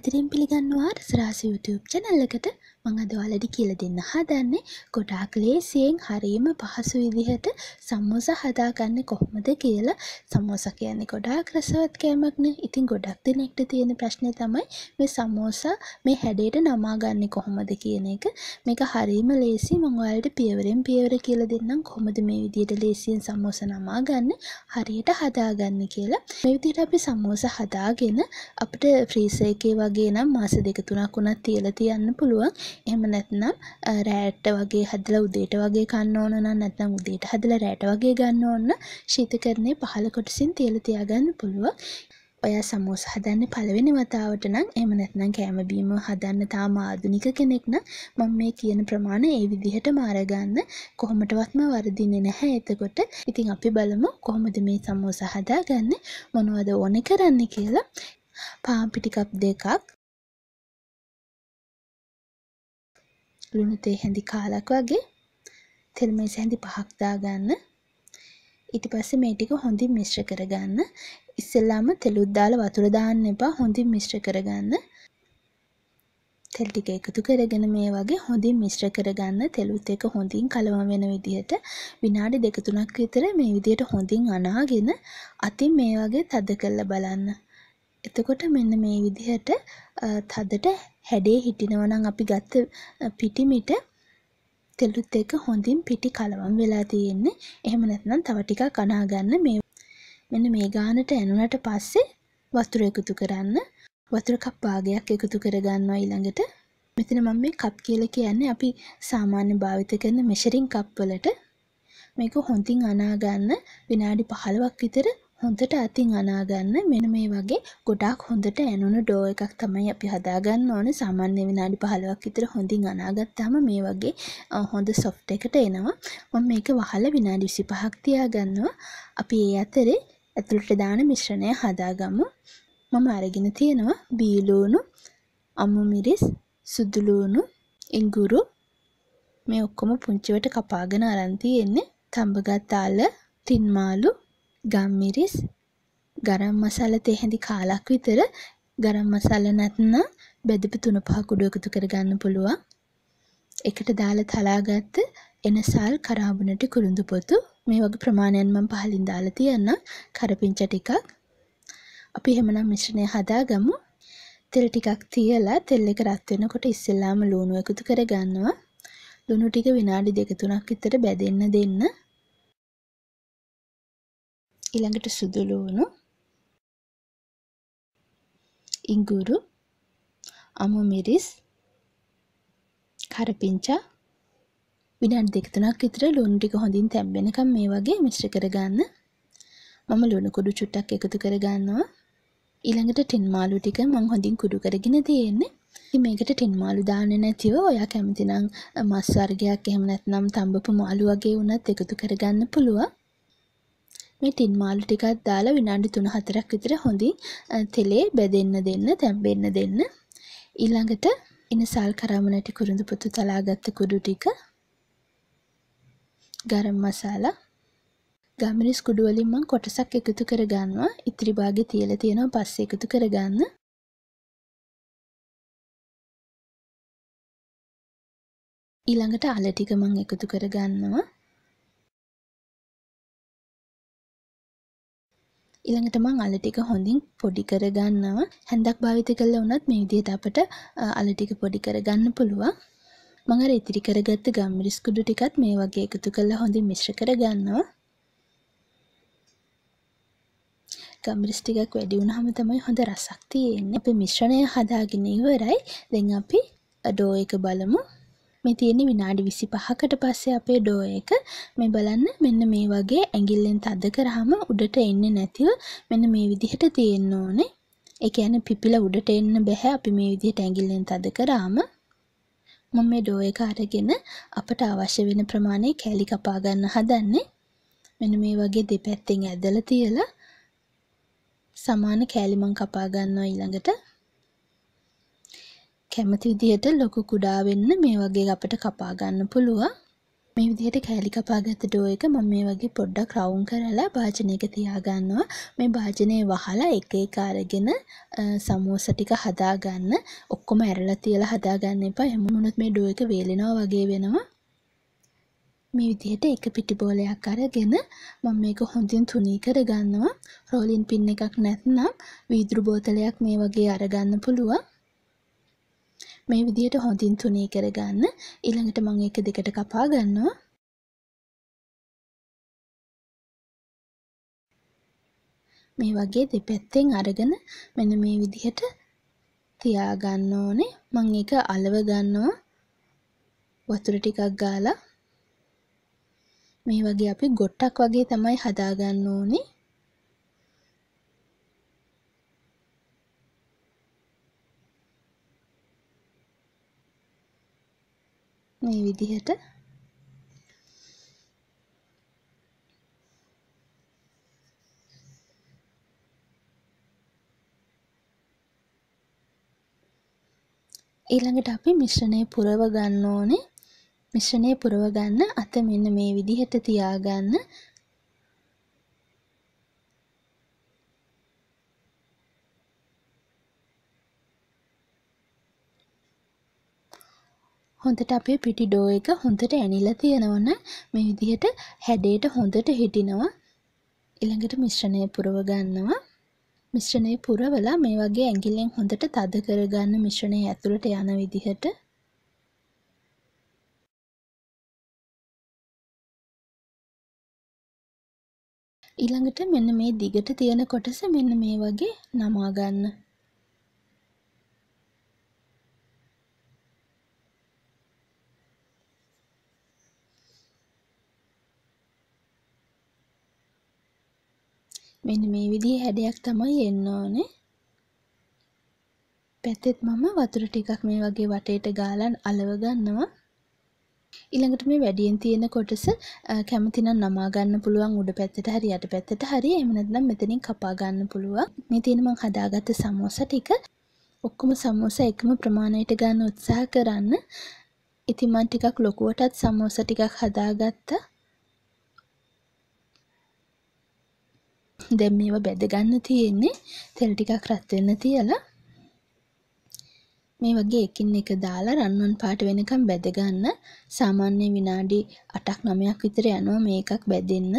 ආදරෙන් පිළිගන්නවා රසරාස YouTube channel එකට මම අද ඔයාලට කියලා දෙන්න හදන්නේ ගොඩාක් ලේසියෙන් හරියම පහසු විදිහට සම්මෝස හදාගන්න කොහොමද කියලා. සම්මෝස කියන්නේ ගොඩාක් රසවත් කෑමක්නේ. ඉතින් ගොඩක් දෙනෙක්ට තියෙන ප්‍රශ්නේ තමයි මේ සම්මෝස මේ හැඩයට නමාගන්නේ කොහොමද කියන එක. මේක හරියම ලේසි මම ඔයාලට පියවරෙන් පියවර කියලා දෙන්නම් කොහොමද මේ විදිහට ලේසියෙන් සම්මෝස නමාගන්නේ හරියට හදාගන්න කියලා. මේ විදිහට අපි සම්මෝස හදාගෙන අපිට ෆ්‍රීසර් එකේ වගේ නම් මාස දෙක තුනක් වුණත් තියලා තියන්න පුළුවන්. එහෙම නැත්නම් රෑට වගේ හදලා උදේට වගේ කන්න ඕන නම් නැත්නම් උදේට හදලා රෑට වගේ ගන්න ඕන ශීතකරණයේ පහළ කොටසින් තියලා තියාගන්න පුළුවන්. ඔයා සමෝස හදන්න පළවෙනි වතාවට නම් එහෙම නැත්නම් කෑම බීම හදන්න තාම ආධුනික කෙනෙක් නම් මම මේ කියන ප්‍රමාණය ඒ විදිහටම අරගන්න කොහොමඩවත්ම වර්ධින්නේ නැහැ එතකොට. ඉතින් අපි බලමු කොහොමද මේ සමෝස හදාගන්නේ මොනවද ඕනේ කරන්න කියලා. පාම්පි ටිකක් දෙකක් ලුණු තේ හැඳි කාලක් වගේ තෙල් මේස හැඳි පහක් දාගන්න ඊට පස්සේ මේ ටික හොඳින් මිශ්‍ර කරගන්න ඉස්සෙල්ලාම තෙලුත් දාලා වතුර දාන්න එපා හොඳින් මිශ්‍ර කරගන්න තෙල් ටික එකතු කරගෙන මේ වගේ හොඳින් මිශ්‍ර කරගන්න තෙලුත් එක හොඳින් කලවම් වෙන විදිහට විනාඩි දෙක තුනක් විතර මේ විදිහට හොඳින් අනාගෙන අතින් මේ වගේ තද කරලා බලන්න එතකොට මෙන්න මේ විදිහට තදට හැඩේ හිටිනවනම් අපි ගත්ත පිටිමිට තෙලුත් එක හොඳින් පිටි කලවම් වෙලා තියෙන්නේ එහෙම නැත්නම් තව ටිකක් අනා ගන්න මේ මෙන්න මේ ගානට ඇනුනට පස්සේ වතුර එකතු කරන්න වතුර කප් භාගයක් එකතු කරගන්නවා ඊළඟට මෙතන මම මේ කප් කියලා කියන්නේ අපි සාමාන්‍ය භාවිත කරන මෙෂරින් කප් වලට මේක හොඳින් අනා ගන්න විනාඩි 15ක් විතර හොඳට අතින් අනාගන්න මෙන මේ වගේ ගොඩක් හොඳට ඇනුණු ඩෝ එකක් තමයි අපි හදාගන්න ඕන සාමාන්‍ය විනාඩි පහලවක් විතර හොඳින් අනාගත්තාම මේ වගේ හොඳ සොෆ්ට් එකට එනවා මම මේක වහල විනාඩි විසි පහක් තියාගන්නවා අපි ඒ අතරේ ඇතුළට දාන මිශ්‍රණය හදාගමු මම අරගෙන තියෙනවා බීලූණු අමුමිරිස් සුදුලූණු ඉඟුරු මේ ඔක්කොම පුංචිවට කපාගෙන අරන් තියෙන්නේ තඹගත් තාල තින්මාලු ගම්මිරිස් ගරම් මසාල තේ හැඳි කාලක් විතර ගරම් මසාල නැත්නම් බෙදපු තුන පහ කුඩු එකතු කරගන්න පුළුවන්. එකට දාලා තලාගත්ත එනසල් කරාබුනට කුරුඳු පොතු මේ වගේ ප්‍රමාණයන් මම පහලින් දාලා තියන්නම් කරපිංච ටිකක්. අපි එහෙමනම් මිශ්‍රණය හදාගමු. තෙල් ටිකක් තියලා තෙල් එක රත් වෙනකොට ඉස්සෙල්ලාම ලුණු එකතු කරගන්නවා. ලුණු ටික විනාඩි දෙක තුනක් විතර බැදෙන්න දෙන්න. ඊළඟට සුදුලූණු ඉඟුරු අමු මිරිස් කරපිංචා විනාඩි දෙක තුනක් විතර ලුණු ටික හොඳින් තැම්බෙනකම් මේ වගේ මිශ්‍ර කරගන්න. මම ලුණු කුඩු චුට්ටක් එකතු කරගන්නවා. ඊළඟට ටින් මාළු ටික මම හොඳින් කුඩු කරගෙන තියෙන්නේ. ඉතින් මේකට ටින් මාළු දාන්නේ නැතිව ඔයා කැමති නම් මස් වර්ගයක් එහෙම නැත්නම් තඹපු මාළු වගේ වුණත් එකතු කරගන්න පුළුවන්. මේ තින් මාළු ටිකක් දාලා විනාඩි 3-4ක් විතර හොඳින් තෙලේ බැදෙන්න දෙන්න, තැම්බෙන්න දෙන්න. ඊළඟට ඉනසල් කරාමනටි කුරුඳු පුතු තලාගත්ත කුඩු ටික ගරම් මසාලා ගම්මිරිස් කුඩු වලින් මම කොටසක් එකතු කරගන්නවා. ඉතිරි භාගේ තියලා තියෙනවා පස්සේ එකතු කරගන්න. ඊළඟට අල ටික මම එකතු කරගන්නවා. ඉළඟට මං අලටික හොඳින් පොඩි කරගන්නවා හැඳක් භාවිත කල්ල වනත් මේ විදිහට අපට අලටික පොඩි කරගන්න පුළුවන් මඟර ඉතිරි කරගත්ත ගම්මිරිස්කුඩු ටිකත් මේ වගේ එකතු කල්ලා හොඳින් මිශ්‍ර කරගන්නවා ගම්රිස් ටිකක් වැඩි වුණහම තමයි හොඳ රසක් තියෙන්නේ අපි මිශ්‍රණය හදාගෙන ඉවරයි දැන් අපි ඩෝ එක බලමු මේ තියෙන්නේ විනාඩි 25කට පස්සේ අපේ ඩෝ එක මේ බලන්න මෙන්න මේ වගේ ඇඟිල්ලෙන් තද කරාම උඩට එන්නේ නැතිව මෙන්න මේ විදිහට තියෙන්න ඕනේ. ඒ කියන්නේ පිපිල උඩට එන්න බෑ අපි මේ විදිහට ඇඟිල්ලෙන් තද කරාම මම මේ ඩෝ එක අරගෙන අපට අවශ්‍ය වෙන ප්‍රමාණය කැලි කපා ගන්න හදන්නේ. මෙන්න මේ වගේ දෙපැත්තෙන් ඇදලා තියලා සමාන කෑලි මං කපා ගන්නවා ඊළඟට කැමති විදිහට ලොකු කුඩා වෙන්න මේ වගේ අපිට කපා ගන්න පුළුවන්. මේ විදිහට කෑලි කපාගත්ත ඩෝ එක මම මේ වගේ පොඩ්ඩක් රවුම් කරලා භාජනයක තියාගන්නවා. මේ භාජනය වහලා එක එක අරගෙන සමෝස ටික හදාගන්න. ඔක්කොම ඇරලා තියලා හදාගන්න එපා. එහෙම වුණොත් මේ ඩෝ එක වේලෙනවා වගේ වෙනවා. මේ විදිහට එක පිටි බෝලයක් අරගෙන මම මේක හොඳින් තුනී කරගන්නවා. රෝලින් පින් එකක් නැත්නම් වීදුරු බෝතලයක් මේ වගේ අරගන්න පුළුවන්. මේ විදියට හොඳින් තුනී කරගන්න ඊළඟට මං ඒක දෙකට කපා ගන්නවා මේ වගේ දෙපැත්තෙන් අරගෙන මෙන්න මේ විදිහට තියාගන්න ඕනේ මං ඒක අලව ගන්නවා වතුර ටිකක් ගාලා මේ වගේ අපි ගොට්ටක් වගේ තමයි හදාගන්න ඕනේ මේ විදිහට ඊළඟට අපි මිශ්‍රණය පුරව ගන්න ඕනේ මිශ්‍රණය පුරව ගන්න අත මෙන්න මේ විදිහට තියාගන්න හොඳට අපේ පිටි ඩෝ එක හොඳට ඇනිලා තියෙනවන මේ විදිහට හැඩයට හොඳට හිටිනවා ඊළඟට මිශ්‍රණය පුරව ගන්නවා මිශ්‍රණය පුරවලා මේ වගේ ඇඟිල්ලෙන් හොඳට තද කරගන්න මිශ්‍රණය ඇතුළට යන විදිහට ඊළඟට මෙන්න මේ දිගට තියෙන කොටස මෙන්න මේ වගේ නමා ගන්න මෙන්න මේ විදිහ හැඩයක් තමයි එන්න ඕනේ පැත්තෙත් මම වතුර ටිකක් මේ වගේ වටේට ගාලන් අලව ගන්නවා ඊළඟට මේ වැඩියෙන් තියෙන කොටස කැමතිනම් නමා ගන්න පුළුවන් උඩ පැත්තට හරි යට පැත්තට හරි එහෙම නැත්නම් මෙතනින් කපා ගන්න පුළුවන් මේ තියෙන මං හදාගත්ත සමෝසා ටික ඔක්කොම සමෝසා එකම ප්‍රමාණයට ගන්න උත්සාහ කරන්න ඉතින් මං ටිකක් ලොකුවටත් සමෝසා ටිකක් හදාගත්තා දැන් මේවා බැදගන්න තියෙන්නේ තෙල් ටිකක් රත් වෙන්න තියලා මේ වගේ එකින් එක දාලා රන්වන් පාට වෙනකම් බැදගන්න සාමාන්‍ය විනාඩි 8ක් 9ක් විතර යනවා මේ එකක් බැදෙන්න.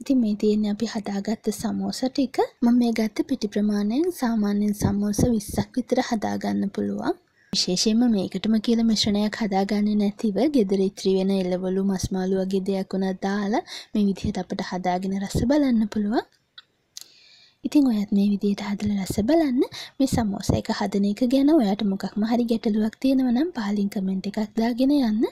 ඉතින් මේ තියෙන්නේ අපි හදාගත්ත සමෝස ටික. මම මේ ගත්ත පිටි ප්‍රමාණයෙන් සාමාන්‍යයෙන් සමෝස 20ක් විතර හදාගන්න පුළුවන්. විශේෂයෙන්ම මේකටම කියල මිශ්‍රණයක් හදාගන්න නැතිව ගෙදර ඉත්‍රී වෙන එල්ලවලු මස්මාලු වගේ දෙයක් වුණ දාලා මේ විදිහට අපට හදාගෙන රස බලන්න පුළුවන් ඉතින් ඔයත් මේ විදියට හදල රස බලන්න මේ සමෝස එක හදන එක ගැන ඔයාට මොකක්ම හරි ගැටලුවක් තියෙනවනම් පාලින් කමෙන්ට් එකක් දාගෙන යන්න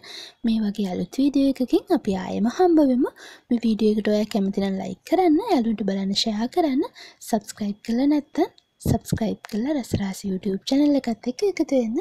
මේ වගේ අලුත් වීඩියෝ එකකින් අපි ආයෙම හම්බවෙමු මේ වීඩියෝ එකට ඔයා කැමතිනම් ලයික් කරන්න යාළුවන්ට බලන්න ෂෙයා කරන්න සබ්ස්ක්‍රයිබ් කළා නැත්නම් සබස්ක්‍රයිබ් කරලා රසරාසි YouTube චැනල් එකත් එක්ක එකතු වෙන්න